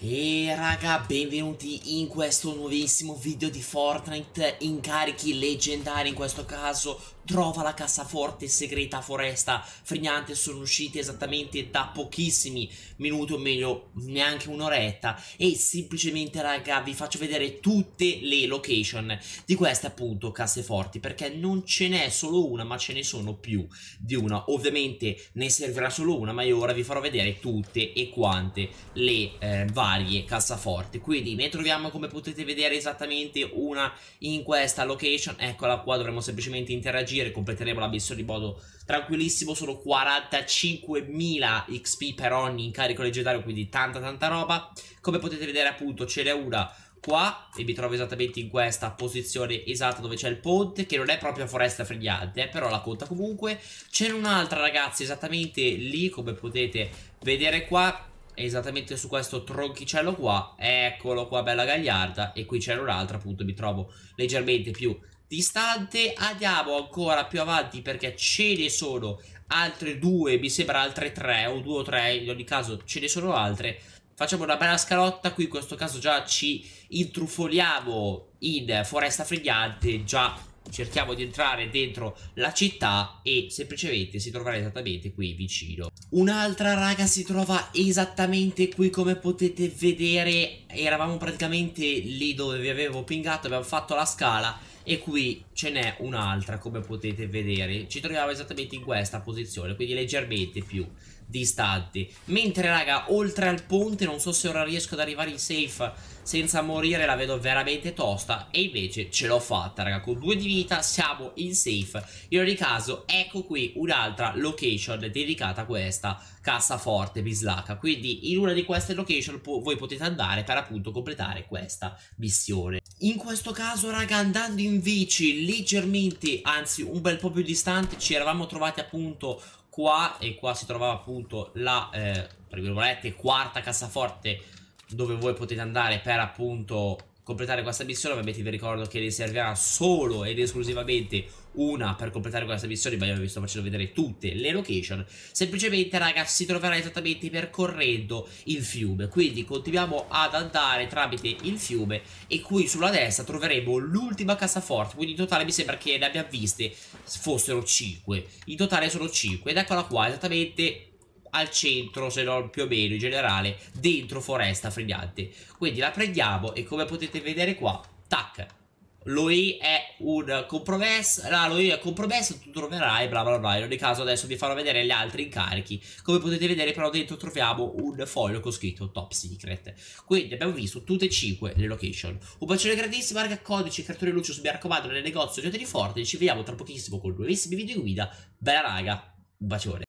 E raga, benvenuti in questo nuovissimo video di Fortnite Incarichi leggendari, in questo caso trova la cassaforte segreta foresta Frignante sono uscite esattamente da pochissimi minuti, o meglio neanche un'oretta E semplicemente raga vi faccio vedere tutte le location di queste appunto casseforti Perché non ce n'è solo una ma ce ne sono più di una Ovviamente ne servirà solo una ma io ora vi farò vedere tutte e quante le eh, varie varie cassaforti. Quindi ne troviamo come potete vedere esattamente una in questa location. Eccola qua, dovremo semplicemente interagire, completeremo la missione in modo tranquillissimo. Sono 45.000 XP per ogni incarico leggendario, quindi tanta tanta roba. Come potete vedere appunto ce n'è una qua e mi trovo esattamente in questa posizione esatta dove c'è il ponte che non è proprio foresta fregnante eh, però la conta comunque ce n'è un'altra ragazzi esattamente lì come potete vedere qua esattamente su questo tronchicello qua, eccolo qua bella gagliarda, e qui c'era un'altra, appunto mi trovo leggermente più distante, andiamo ancora più avanti perché ce ne sono altre due, mi sembra altre tre, o due o tre, in ogni caso ce ne sono altre, facciamo una bella scalotta, qui in questo caso già ci intrufoliamo in Foresta frigliante, già cerchiamo di entrare dentro la città e semplicemente si troverà esattamente qui vicino. Un'altra raga si trova esattamente qui come potete vedere, eravamo praticamente lì dove vi avevo pingato, abbiamo fatto la scala e qui ce n'è un'altra come potete vedere ci troviamo esattamente in questa posizione quindi leggermente più distanti mentre raga oltre al ponte non so se ora riesco ad arrivare in safe senza morire la vedo veramente tosta e invece ce l'ho fatta raga con due di vita siamo in safe in ogni caso ecco qui un'altra location dedicata a questa cassaforte bislacca quindi in una di queste location po voi potete andare per appunto completare questa missione in questo caso raga andando in in leggermente, anzi un bel po' più distante, ci eravamo trovati appunto qua e qua si trovava appunto la, eh, quarta cassaforte dove voi potete andare per appunto completare questa missione, ovviamente vi ricordo che ne servirà solo ed esclusivamente una per completare questa missione, ma io vi sto facendo vedere tutte le location, semplicemente ragazzi si troverà esattamente percorrendo il fiume, quindi continuiamo ad andare tramite il fiume e qui sulla destra troveremo l'ultima cassaforte, quindi in totale mi sembra che ne abbia viste fossero 5, in totale sono 5 ed eccola qua esattamente al centro, se non più o meno in generale, dentro foresta frignante. Quindi la prendiamo e come potete vedere qua, tac, lui è un compromesso, no, lui è compromesso, tu troverai, bla bla bla, in ogni caso adesso vi farò vedere gli altri incarichi. Come potete vedere però dentro troviamo un foglio con scritto Top Secret. Quindi abbiamo visto tutte e cinque le location. Un bacione grandissimo, arga codici, cartone Lucius, mi raccomando, nel negozio, giocate di forte, ci vediamo tra pochissimo con nuovissimi video di guida. Bella raga, un bacione.